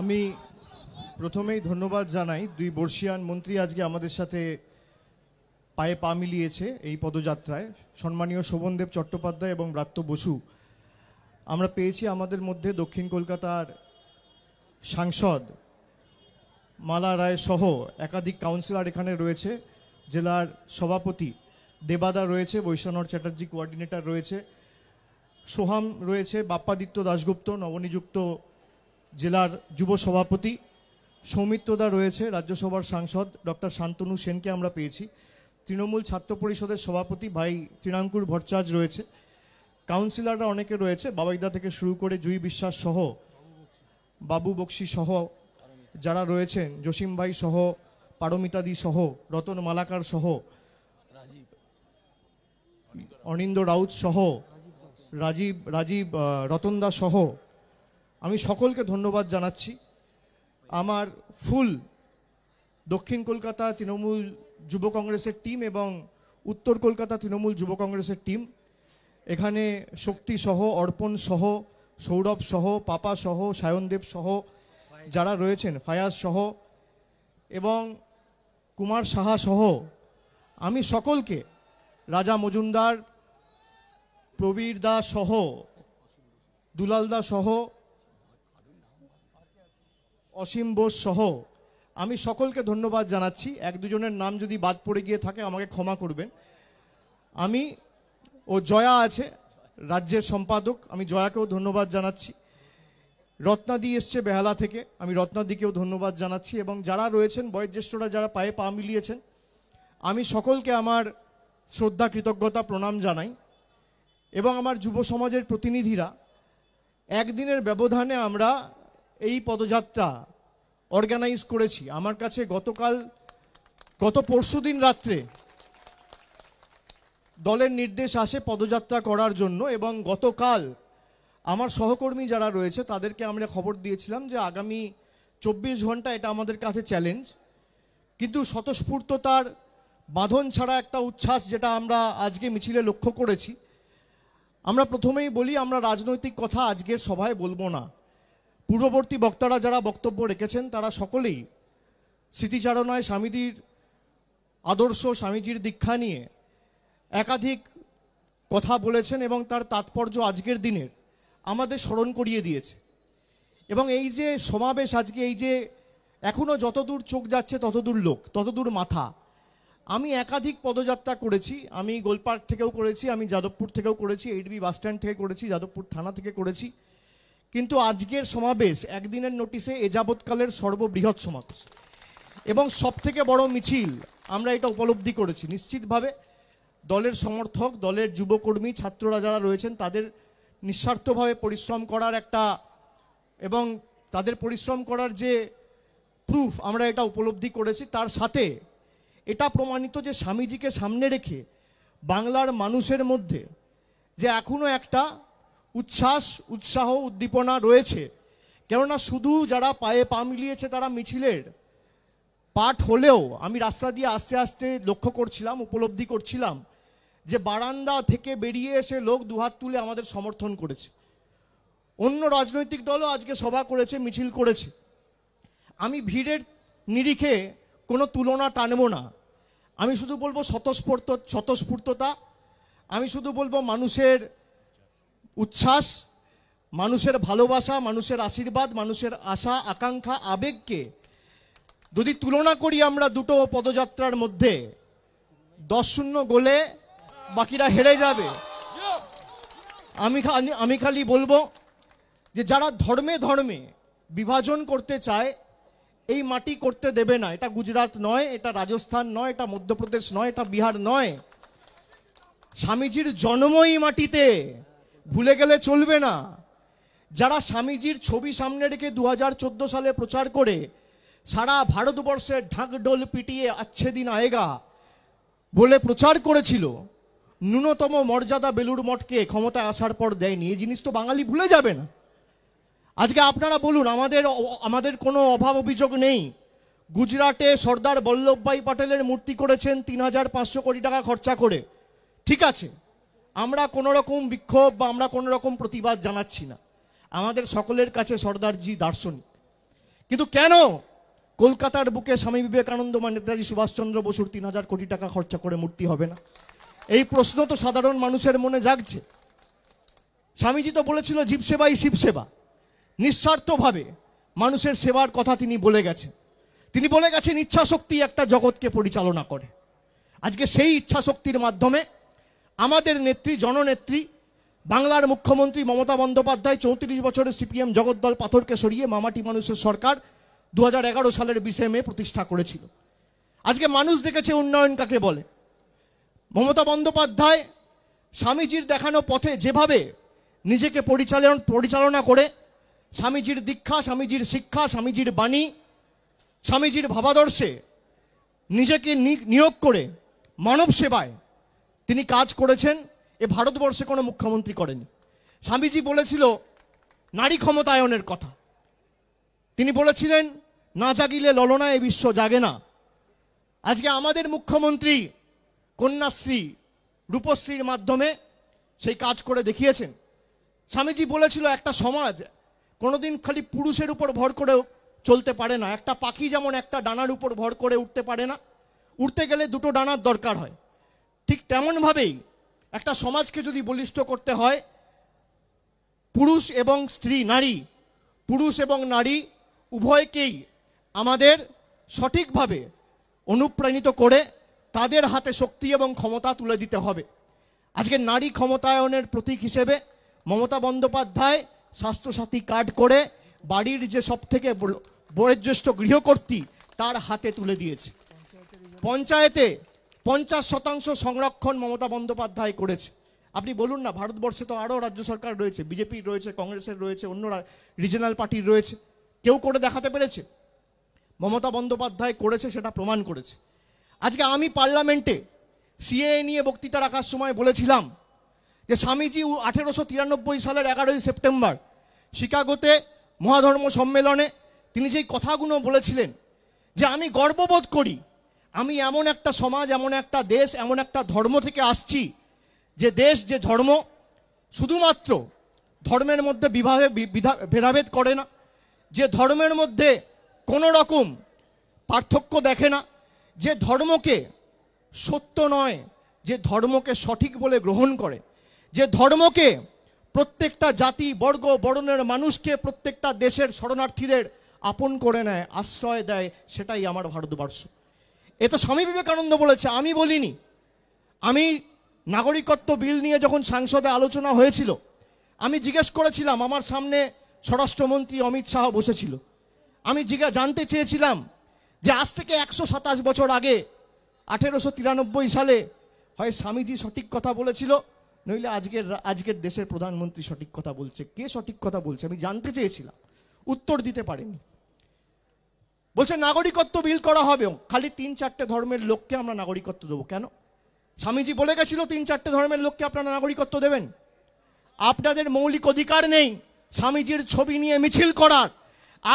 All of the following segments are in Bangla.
আমি প্রথমেই ধন্যবাদ জানাই দুই বর্ষিয়ান মন্ত্রী আজকে আমাদের সাথে পায়ে পা মিলিয়েছে এই পদযাত্রায় সম্মানীয় শোভনদেব চট্টোপাধ্যায় এবং ব্রাত্য বসু আমরা পেয়েছি আমাদের মধ্যে দক্ষিণ কলকাতার সাংসদ মালা রায় সহ একাধিক কাউন্সিলর এখানে রয়েছে জেলার সভাপতি দেবাদা রয়েছে বৈশানর চ্যাটার্জি কোয়ার্ডিনেটর রয়েছে সোহাম রয়েছে বাপ্পাদিত্য দাশগুপ্ত নবনিযুক্ত জেলার যুব সভাপতি সৌমিত্রদা রয়েছে রাজ্যসভার সাংসদ ডক্টর শান্তনু সেনকে আমরা পেয়েছি তৃণমূল ছাত্র পরিষদের সভাপতি ভাই তৃণাঙ্কুর ভট্টাচার্য রয়েছে কাউন্সিলররা অনেকে রয়েছে বাবাইদা থেকে শুরু করে জুই বিশ্বাস সহ বাবু বক্সি সহ যারা রয়েছেন জসীম ভাই সহ পারমিতাদি সহ রতন মালাকার সহ অনিন্দ রাউত সহ রাজীব রাজীব রতনদা সহ আমি সকলকে ধন্যবাদ জানাচ্ছি আমার ফুল দক্ষিণ কলকাতা তৃণমূল যুব কংগ্রেসের টিম এবং উত্তর কলকাতা তৃণমূল যুব কংগ্রেসের টিম এখানে শক্তি সহ অর্পণ সহ সৌরভ সহ পাপা সহ সায়নদেব সহ যারা রয়েছেন ফায়াজ সহ এবং কুমার সাহা সহ আমি সকলকে রাজা মজুমদার প্রবীর দা সহ দুলাল সহ অসীম বোস সহ আমি সকলকে ধন্যবাদ জানাচ্ছি এক দুজনের নাম যদি বাদ পড়ে গিয়ে থাকে আমাকে ক্ষমা করবেন আমি ও জয়া আছে রাজ্যের সম্পাদক আমি জয়াকেও ধন্যবাদ জানাচ্ছি রত্নাদি এসছে বেহালা থেকে আমি রত্নাদিকেও ধন্যবাদ জানাচ্ছি এবং যারা রয়েছেন বয়োজ্যেষ্ঠরা যারা পায়ে পা মিলিয়েছেন আমি সকলকে আমার শ্রদ্ধা কৃতজ্ঞতা প্রণাম জানাই এবং আমার যুব সমাজের প্রতিনিধিরা একদিনের ব্যবধানে আমরা এই পদযাত্রা অর্গানাইজ করেছি আমার কাছে গতকাল গত পরশু দিন রাত্রে দলের নির্দেশ আসে পদযাত্রা করার জন্য এবং গতকাল আমার সহকর্মী যারা রয়েছে তাদেরকে আমরা খবর দিয়েছিলাম যে আগামী চব্বিশ ঘন্টা এটা আমাদের কাছে চ্যালেঞ্জ কিন্তু স্বতঃস্ফূর্ততার বাঁধন ছাড়া একটা উচ্ছ্বাস যেটা আমরা আজকে মিছিলে লক্ষ্য করেছি আমরা প্রথমেই বলি আমরা রাজনৈতিক কথা আজকের সভায় বলবো না পূর্ববর্তী বক্তারা যারা বক্তব্য রেখেছেন তারা সকলেই স্মৃতিচারণায় স্বামীজির আদর্শ স্বামীজির দীক্ষা নিয়ে একাধিক কথা বলেছেন এবং তার তাৎপর্য আজকের দিনের আমাদের স্মরণ করিয়ে দিয়েছে এবং এই যে সমাবেশ আজকে এই যে এখনও যতদূর চোখ যাচ্ছে ততদূর লোক ততদূর মাথা আমি একাধিক পদযাত্রা করেছি আমি গোলপার্ক থেকেও করেছি আমি যাদবপুর থেকেও করেছি এইডবি বাসস্ট্যান্ড থেকে করেছি যাদবপুর থানা থেকে করেছি কিন্তু আজকের সমাবেশ একদিনের নোটিশে এযাবৎকালের সর্ববৃহৎ সমাবেশ এবং সবথেকে বড় মিছিল আমরা এটা উপলব্ধি করেছি নিশ্চিতভাবে দলের সমর্থক দলের যুবকর্মী ছাত্ররা যারা রয়েছেন তাদের নিঃস্বার্থভাবে পরিশ্রম করার একটা এবং তাদের পরিশ্রম করার যে প্রুফ আমরা এটা উপলব্ধি করেছি তার সাথে এটা প্রমাণিত যে স্বামীজিকে সামনে রেখে বাংলার মানুষের মধ্যে যে এখনও একটা উচ্ছ্বাস উৎসাহ উদ্দীপনা রয়েছে কেননা শুধু যারা পায়ে পা মিলিয়েছে তারা মিছিলের পাঠ হলেও আমি রাস্তা দিয়ে আস্তে আস্তে লক্ষ্য করছিলাম উপলব্ধি করছিলাম যে বারান্দা থেকে বেরিয়ে এসে লোক দুহাত তুলে আমাদের সমর্থন করেছে অন্য রাজনৈতিক দলও আজকে সভা করেছে মিছিল করেছে আমি ভিড়ের নিরিখে কোনো তুলনা টানব না আমি শুধু বলবো স্বতঃস্ফূর্ত স্বতঃস্ফূর্ততা আমি শুধু বলবো মানুষের উচ্ছ্বাস মানুষের ভালোবাসা মানুষের আশীর্বাদ মানুষের আশা আকাঙ্ক্ষা আবেগকে যদি তুলনা করি আমরা দুটো পদযাত্রার মধ্যে দশ শূন্য গোলে বাকিরা হেরে যাবে আমি আমি খালি বলবো যে যারা ধর্মে ধর্মে বিভাজন করতে চায় এই মাটি করতে দেবে না এটা গুজরাট নয় এটা রাজস্থান নয় এটা মধ্যপ্রদেশ নয় এটা বিহার নয় স্বামীজির জন্মই মাটিতে ভুলে গেলে চলবে না যারা স্বামীজির ছবি সামনে রেখে দু সালে প্রচার করে সারা ভারতবর্ষের ঢাকডোল পিটিয়ে আচ্ছে দিন আয়েগা বলে প্রচার করেছিল ন্যূনতম মর্যাদা বেলুর মঠকে ক্ষমতায় আসার পর দেয়নি এই জিনিস তো বাঙালি ভুলে যাবে না আজকে আপনারা বলুন আমাদের আমাদের কোনো অভাব অভিযোগ নেই গুজরাটে সর্দার বল্লভভাই পাটেলের মূর্তি করেছেন তিন হাজার পাঁচশো কোটি টাকা খরচা করে ঠিক আছে আমরা কোনো রকম বিক্ষোভ বা আমরা কোনো রকম প্রতিবাদ জানাচ্ছি না আমাদের সকলের কাছে সর্দারজি দার্শনিক কিন্তু কেন কলকাতার বুকে স্বামী বিবেকানন্দ বা নেতাজি সুভাষচন্দ্র বসুর তিন হাজার কোটি টাকা খরচা করে মূর্তি হবে না এই প্রশ্ন তো সাধারণ মানুষের মনে জাগছে স্বামীজি তো বলেছিল জীবসেবাই শিবসেবা নিঃস্বার্থভাবে মানুষের সেবার কথা তিনি বলে গেছেন তিনি বলে গেছেন ইচ্ছাশক্তি একটা জগৎকে পরিচালনা করে আজকে সেই ইচ্ছাশক্তির মাধ্যমে আমাদের নেত্রী জননেত্রী বাংলার মুখ্যমন্ত্রী মমতা বন্দ্যোপাধ্যায় চৌত্রিশ বছরের সিপিএম জগদ্দল পাথরকে সরিয়ে মামাটি মানুষের সরকার দু সালের বিশে মে প্রতিষ্ঠা করেছিল আজকে মানুষ দেখেছে উন্নয়ন কাকে বলে মমতা বন্দ্যোপাধ্যায় স্বামীজির দেখানো পথে যেভাবে নিজেকে পরিচালন পরিচালনা করে স্বামীজির দীক্ষা স্বামীজির শিক্ষা স্বামীজির বাণী স্বামীজির ভাবাদর্শে নিজেকে নিয়োগ করে মানব সেবায় তিনি কাজ করেছেন এ ভারতবর্ষে কোনো মুখ্যমন্ত্রী করেনি স্বামীজি বলেছিল নারী ক্ষমতায়নের কথা তিনি বলেছিলেন না জাগিলে ললনা এ বিশ্ব জাগে না আজকে আমাদের মুখ্যমন্ত্রী কন্যাশ্রী রূপশ্রীর মাধ্যমে সেই কাজ করে দেখিয়েছেন স্বামীজি বলেছিল একটা সমাজ কোনোদিন খালি পুরুষের উপর ভর করে চলতে পারে না একটা পাখি যেমন একটা ডানার উপর ভর করে উঠতে পারে না উঠতে গেলে দুটো ডানার দরকার হয় ঠিক তেমনভাবেই একটা সমাজকে যদি বলিষ্ঠ করতে হয় পুরুষ এবং স্ত্রী নারী পুরুষ এবং নারী উভয়কেই আমাদের সঠিকভাবে অনুপ্রাণিত করে তাদের হাতে শক্তি এবং ক্ষমতা তুলে দিতে হবে আজকে নারী ক্ষমতায়নের প্রতীক হিসেবে মমতা বন্দ্যোপাধ্যায় স্বাস্থ্যসাথী কার্ড করে বাড়ির যে সব থেকে বয়োজ্যেষ্ঠ গৃহকর্ত্রী তার হাতে তুলে দিয়েছে পঞ্চায়েতে পঞ্চাশ শতাংশ সংরক্ষণ মমতা বন্দ্যোপাধ্যায় করেছে আপনি বলুন না ভারতবর্ষে তো আরও রাজ্য সরকার রয়েছে বিজেপির রয়েছে কংগ্রেসের রয়েছে অন্য রিজনাল পার্টির রয়েছে কেউ করে দেখাতে পেরেছে মমতা বন্দ্যোপাধ্যায় করেছে সেটা প্রমাণ করেছে আজকে আমি পার্লামেন্টে সিএ নিয়ে বক্তৃতা রাখার সময় বলেছিলাম যে স্বামীজি আঠেরোশো তিরানব্বই সালের এগারোই সেপ্টেম্বর শিকাগোতে মহাধর্ম সম্মেলনে তিনি যেই কথাগুলো বলেছিলেন যে আমি গর্ববোধ করি আমি এমন একটা সমাজ এমন একটা দেশ এমন একটা ধর্ম থেকে আসছি যে দেশ যে ধর্ম শুধুমাত্র ধর্মের মধ্যে বিভাগে ভেদাভেদ করে না যে ধর্মের মধ্যে কোনো রকম পার্থক্য দেখে না যে ধর্মকে সত্য নয় যে ধর্মকে সঠিক বলে গ্রহণ করে যে ধর্মকে প্রত্যেকটা জাতি বর্গ বর্ণের মানুষকে প্রত্যেকটা দেশের শরণার্থীদের আপন করে নেয় আশ্রয় দেয় সেটাই আমার ভারতবর্ষ এ তো স্বামী বিবেকানন্দ বলেছে আমি বলিনি আমি নাগরিকত্ব বিল নিয়ে যখন সাংসদে আলোচনা হয়েছিল আমি জিজ্ঞেস করেছিলাম আমার সামনে স্বরাষ্ট্রমন্ত্রী অমিত শাহ বসেছিল আমি জিজ্ঞা জানতে চেয়েছিলাম যে আজ থেকে একশো সাতাশ বছর আগে আঠেরোশো তিরানব্বই সালে হয় স্বামীজি সঠিক কথা বলেছিল নইলে আজকের আজকের দেশের প্রধানমন্ত্রী সঠিক কথা বলছে কে সঠিক কথা বলছে আমি জানতে চেয়েছিলাম উত্তর দিতে পারেনি বলছে নাগরিকত্ব বিল করা হবে খালি তিন চারটে ধর্মের লোককে আমরা নাগরিকত্ব দেবো কেন স্বামীজি বলে গেছিল তিন চারটে ধর্মের লোককে আপনারা নাগরিকত্ব দেবেন আপনাদের মৌলিক অধিকার নেই স্বামীজির ছবি নিয়ে মিছিল করার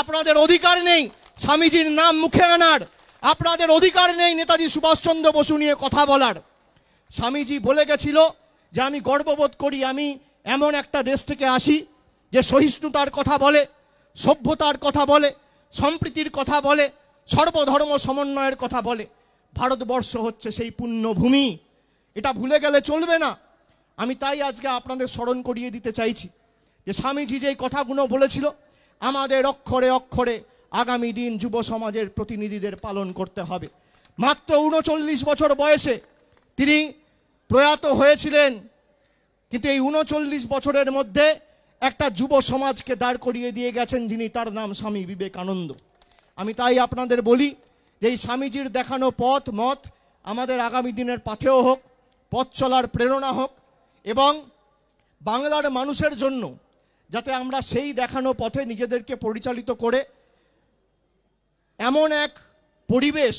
আপনাদের অধিকার নেই স্বামীজির নাম মুখে আনার আপনাদের অধিকার নেই নেতাজি সুভাষচন্দ্র বসু নিয়ে কথা বলার স্বামীজি বলে গেছিল যে আমি গর্ববোধ করি আমি এমন একটা দেশ থেকে আসি যে সহিষ্ণুতার কথা বলে সভ্যতার কথা বলে সম্প্রীতির কথা বলে সর্বধর্ম সমন্বয়ের কথা বলে ভারতবর্ষ হচ্ছে সেই পুণ্যভূমি এটা ভুলে গেলে চলবে না আমি তাই আজকে আপনাদের স্মরণ করিয়ে দিতে চাইছি যে স্বামীজি যেই কথাগুলো বলেছিল আমাদের অক্ষরে অক্ষরে আগামী দিন যুব সমাজের প্রতিনিধিদের পালন করতে হবে মাত্র উনচল্লিশ বছর বয়সে তিনি প্রয়াত হয়েছিলেন কিন্তু এই উনচল্লিশ বছরের মধ্যে একটা যুব সমাজকে দাঁড় করিয়ে দিয়ে গেছেন যিনি তার নাম স্বামী বিবেকানন্দ আমি তাই আপনাদের বলি যে এই স্বামীজির দেখানো পথ মত আমাদের আগামী দিনের পাথেও হোক পথ চলার প্রেরণা হোক এবং বাংলার মানুষের জন্য যাতে আমরা সেই দেখানো পথে নিজেদেরকে পরিচালিত করে এমন এক পরিবেশ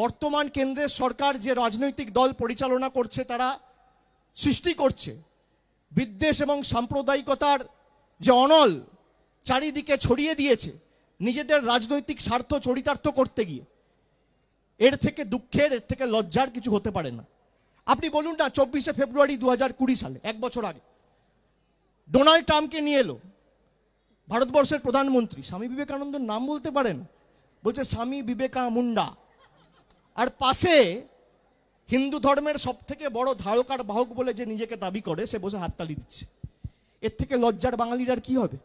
বর্তমান কেন্দ্রের সরকার যে রাজনৈতিক দল পরিচালনা করছে তারা সৃষ্টি করছে বিদ্বেষ এবং সাম্প্রদায়িকতার যে অনল চারিদিকে ছড়িয়ে দিয়েছে নিজেদের রাজনৈতিক স্বার্থ চরিতার্থ করতে গিয়ে এর থেকে দুঃখের এর থেকে লজ্জার কিছু হতে পারে না আপনি বলুন না চব্বিশে ফেব্রুয়ারি দু সালে এক বছর আগে ডোনাল্ড ট্রাম্পকে নিয়ে এলো ভারতবর্ষের প্রধানমন্ত্রী স্বামী বিবেকানন্দের নাম বলতে পারেন বলছে স্বামী মুন্ডা আর পাশে হিন্দু ধর্মের সব থেকে বড় ধারকার বাহক বলে যে নিজেকে দাবি করে সে বসে হাততালি দিচ্ছে এর থেকে লজ্জার বাঙালির আর কি হবে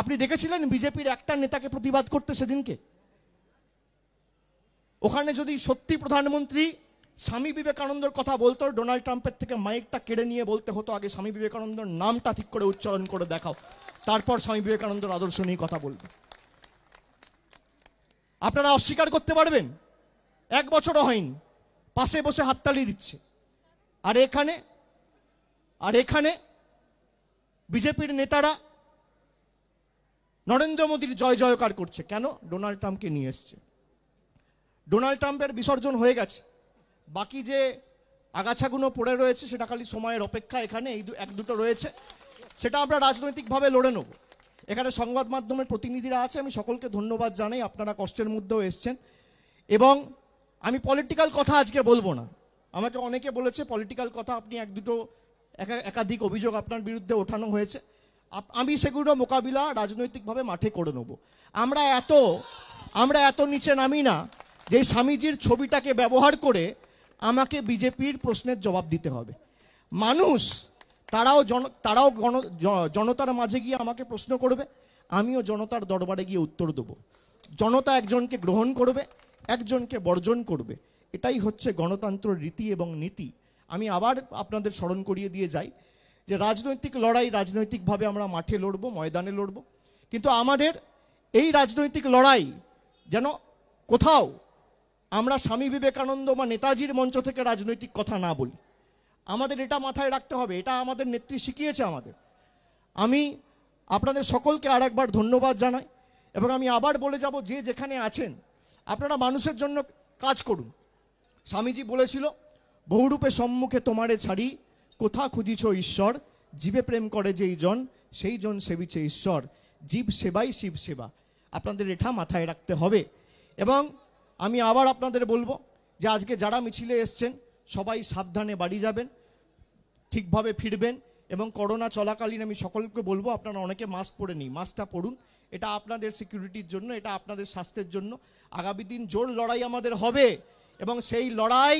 আপনি দেখেছিলেন বিজেপির একটা নেতাকে প্রতিবাদ করতে সেদিনকে ওখানে যদি সত্যি প্রধানমন্ত্রী স্বামী বিবেকানন্দর কথা বলতো ডোনাল্ড ট্রাম্পের থেকে মাইকটা কেড়ে নিয়ে বলতে হতো আগে স্বামী বিবেকানন্দর নামটা ঠিক করে উচ্চারণ করে দেখাও তারপর স্বামী বিবেকানন্দর আদর্শ নিয়ে কথা বলবে আপনারা অস্বীকার করতে পারবেন এক বছরও হয়নি পাশে বসে হাততালি দিচ্ছে আর এখানে আর এখানে বিজেপির নেতারা নরেন্দ্র মোদীর জয় জয়কার করছে কেন ডোনাল্ড ট্রাম্পকে নিয়ে এসছে ডোনাল্ড ট্রাম্পের বিসর্জন হয়ে গেছে বাকি যে আগাছাগুলো পড়ে রয়েছে সেটা খালি সময়ের অপেক্ষা এখানে এই এক দুটো রয়েছে সেটা আমরা রাজনৈতিকভাবে লড়ে নেব এখানে সংবাদ মাধ্যমের প্রতিনিধিরা আছে আমি সকলকে ধন্যবাদ জানাই আপনারা কষ্টের মধ্যেও এসছেন এবং আমি পলিটিক্যাল কথা আজকে বলবো না আমাকে অনেকে বলেছে পলিটিক্যাল কথা আপনি এক দুটো একাধিক অভিযোগ আপনার বিরুদ্ধে ওঠানো হয়েছে আমি সেগুলো মোকাবিলা রাজনৈতিকভাবে মাঠে করে নেব আমরা এত আমরা এত নিচে নামি না যে স্বামীজির ছবিটাকে ব্যবহার করে আমাকে বিজেপির প্রশ্নের জবাব দিতে হবে মানুষ তারাও জন তারাও গণ জনতার মাঝে গিয়ে আমাকে প্রশ্ন করবে আমিও জনতার দরবারে গিয়ে উত্তর দেব জনতা একজনকে গ্রহণ করবে একজনকে বর্জন করবে এটাই হচ্ছে গণতন্ত্র রীতি এবং নীতি আমি আবার আপনাদের স্মরণ করিয়ে দিয়ে যাই যে রাজনৈতিক লড়াই রাজনৈতিকভাবে আমরা মাঠে লড়ব ময়দানে লড়ব কিন্তু আমাদের এই রাজনৈতিক লড়াই যেন কোথাও আমরা স্বামী বিবেকানন্দ বা নেতাজির মঞ্চ থেকে রাজনৈতিক কথা না বলি আমাদের এটা মাথায় রাখতে হবে এটা আমাদের নেত্রী শিখিয়েছে আমাদের আমি আপনাদের সকলকে আর একবার ধন্যবাদ জানাই এবং আমি আবার বলে যাব যে যেখানে আছেন আপনারা মানুষের জন্য কাজ করুন স্বামীজি বলেছিল বহুরূপে সম্মুখে তোমারে ছাড়ি কোথা খুঁজিছ ঈশ্বর জীবে প্রেম করে যেই জন সেই জন সেবিছে ঈশ্বর জীব সেবাই শিব সেবা আপনাদের এটা মাথায় রাখতে হবে এবং আমি আবার আপনাদের বলবো যে আজকে যারা মিছিলে এসছেন সবাই সাবধানে বাড়ি যাবেন ঠিকভাবে ফিরবেন এবং করোনা চলাকালীন আমি সকলকে বলবো আপনারা অনেকে মাস্ক পরে নিই মাস্কটা পরুন এটা আপনাদের সিকিউরিটির জন্য এটা আপনাদের স্বাস্থ্যের জন্য আগামী দিন জোর লড়াই আমাদের হবে এবং সেই লড়াই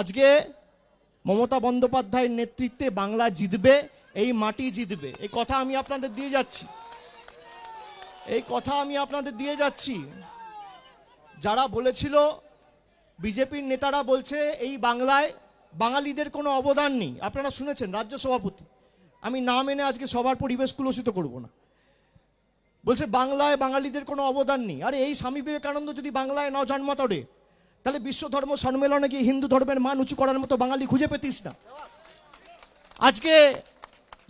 আজকে মমতা বন্দ্যোপাধ্যায়ের নেতৃত্বে বাংলা জিতবে এই মাটি জিতবে এই কথা আমি আপনাদের দিয়ে যাচ্ছি এই কথা আমি আপনাদের দিয়ে যাচ্ছি যারা বলেছিল বিজেপির নেতারা বলছে এই বাংলায় বাঙালিদের কোনো অবদান নেই আপনারা শুনেছেন রাজ্য সভাপতি আমি নাম এনে আজকে সবার পরিবেশ কুলসিত করব না বলছে বাংলায় বাঙালিদের কোনো অবদান নেই আরে এই স্বামী বিবেকানন্দ যদি বাংলায় ন জন্মাতরে তাহলে বিশ্ব ধর্ম সম্মেলনে গিয়ে হিন্দু ধর্মের মান উঁচু করার মতো বাঙালি খুঁজে পেতিস না আজকে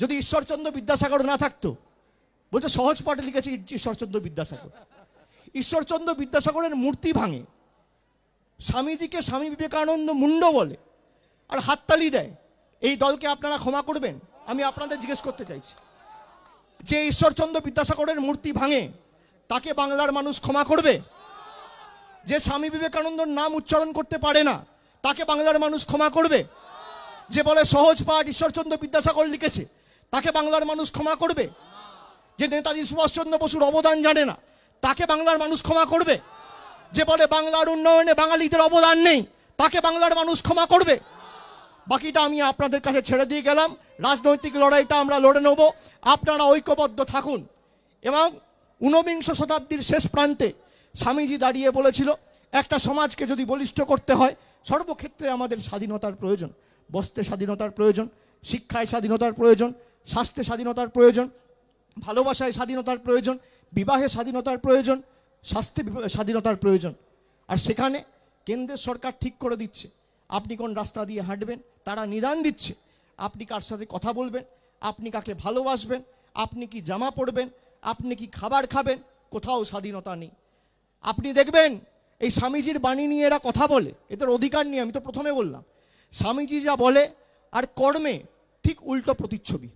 যদি ঈশ্বরচন্দ্র বিদ্যাসাগর না থাকতো বলছে সহজ পাঠে লিখেছে ঈশ্বরচন্দ্র বিদ্যাসাগর ঈশ্বরচন্দ্র বিদ্যাসাগরের মূর্তি ভাঙে স্বামীজিকে স্বামী বিবেকানন্দ মুন্ড বলে আর হাততালি দেয় এই দলকে আপনারা ক্ষমা করবেন আমি আপনাদের জিজ্ঞেস করতে চাইছি যে ঈশ্বরচন্দ্র বিদ্যাসাগরের মূর্তি ভাঙে তাকে বাংলার মানুষ ক্ষমা করবে যে স্বামী বিবেকানন্দর নাম উচ্চারণ করতে পারে না তাকে বাংলার মানুষ ক্ষমা করবে যে বলে সহজ পাঠ ঈশ্বরচন্দ্র বিদ্যাসাগর লিখেছে তাকে বাংলার মানুষ ক্ষমা করবে যে নেতাজি সুভাষচন্দ্র বসুর অবদান জানে না তাকে বাংলার মানুষ ক্ষমা করবে যে বলে বাংলার উন্নয়নে বাঙালিদের অবদান নেই তাকে বাংলার মানুষ ক্ষমা করবে বাকিটা আমি আপনাদের কাছে ছেড়ে দিয়ে গেলাম রাজনৈতিক লড়াইটা আমরা লড়ে নেব আপনারা ঐক্যবদ্ধ থাকুন এবং ঊনবিংশ শতাব্দীর শেষ প্রান্তে স্বামীজি দাঁড়িয়ে বলেছিল একটা সমাজকে যদি বলিষ্ঠ করতে হয় সর্বক্ষেত্রে আমাদের স্বাধীনতার প্রয়োজন বস্ত্রে স্বাধীনতার প্রয়োজন শিক্ষায় স্বাধীনতার প্রয়োজন স্বাস্থ্যে স্বাধীনতার প্রয়োজন ভালোবাসায় স্বাধীনতার প্রয়োজন বিবাহে স্বাধীনতার প্রয়োজন স্বাস্থ্যে স্বাধীনতার প্রয়োজন আর সেখানে কেন্দ্রের সরকার ঠিক করে দিচ্ছে আপনি কোন রাস্তা দিয়ে হাঁটবেন তারা নিদান দিচ্ছে আপনি কার সাথে কথা বলবেন আপনি কাকে ভালোবাসবেন আপনি কি জামা পরবেন আপনি কি খাবার খাবেন কোথাও স্বাধীনতা নেই আপনি দেখবেন এই স্বামীজির বাণী নিয়ে এরা কথা বলে এদের অধিকার নিয়ে আমি তো প্রথমে বললাম স্বামীজি যা বলে আর কর্মে ঠিক উল্টো প্রতিচ্ছবি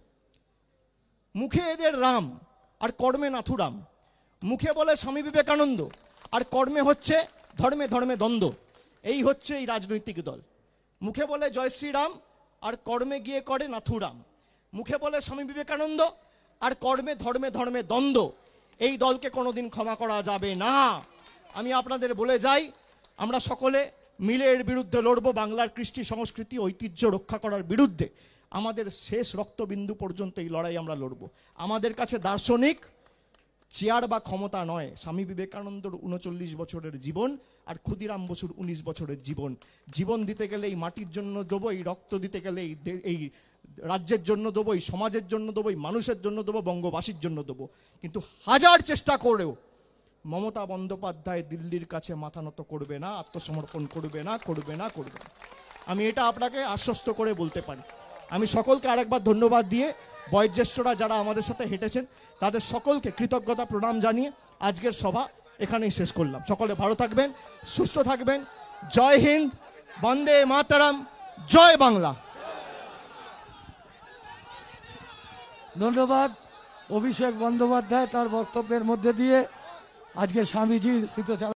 মুখে এদের রাম আর কর্মে নাথুরাম মুখে বলে স্বামী বিবেকানন্দ আর কর্মে হচ্ছে ধর্মে ধর্মে দ্বন্দ্ব এই হচ্ছে এই রাজনৈতিক দল মুখে বলে জয় শ্রীরাম আর কর্মে গিয়ে করে নাথুরাম মুখে বলে স্বামী বিবেকানন্দ আর কর্মে ধর্মে ধর্মে দ্বন্দ্ব এই দলকে কোনোদিন ক্ষমা করা যাবে না আমি আপনাদের বলে যাই আমরা সকলে মিলের বিরুদ্ধে লড়ব বাংলার কৃষ্টি সংস্কৃতি ঐতিহ্য রক্ষা করার বিরুদ্ধে আমাদের শেষ রক্তবিন্দু পর্যন্ত এই লড়াই আমরা লড়ব আমাদের কাছে দার্শনিক চেয়ার বা ক্ষমতা নয় স্বামী বিবেকানন্দর উনচল্লিশ বছরের জীবন আর ক্ষুদিরাম বসুর উনিশ বছরের জীবন জীবন দিতে গেলে এই মাটির জন্য দেবই রক্ত দিতে গেলে এই এই রাজ্যের জন্য দেবই সমাজের জন্য দেবই মানুষের জন্য দেবো বঙ্গবাসীর জন্য দেবো কিন্তু হাজার চেষ্টা করেও মমতা বন্দ্যোপাধ্যায় দিল্লির কাছে মাথা নত করবে না আত্মসমর্পণ করবে না করবে না করবে না আমি এটা আপনাকে আশ্বস্ত করে বলতে পারি আমি সকলকে আরেকবার ধন্যবাদ দিয়ে বয়োজ্যেষ্ঠরা যারা আমাদের সাথে হেঁটেছেন তাদের সকলকে কৃতজ্ঞতা প্রণাম জানিয়ে আজকের সভা এখানেই শেষ করলাম সকলে ভালো থাকবেন সুস্থ থাকবেন জয় হিন্দ বন্দে মাতারাম জয় বাংলা ধন্যবাদ অভিষেক বন্দ্যোপাধ্যায় তার বক্তব্যের মধ্যে দিয়ে আজকে স্বামীজির স্থিতচার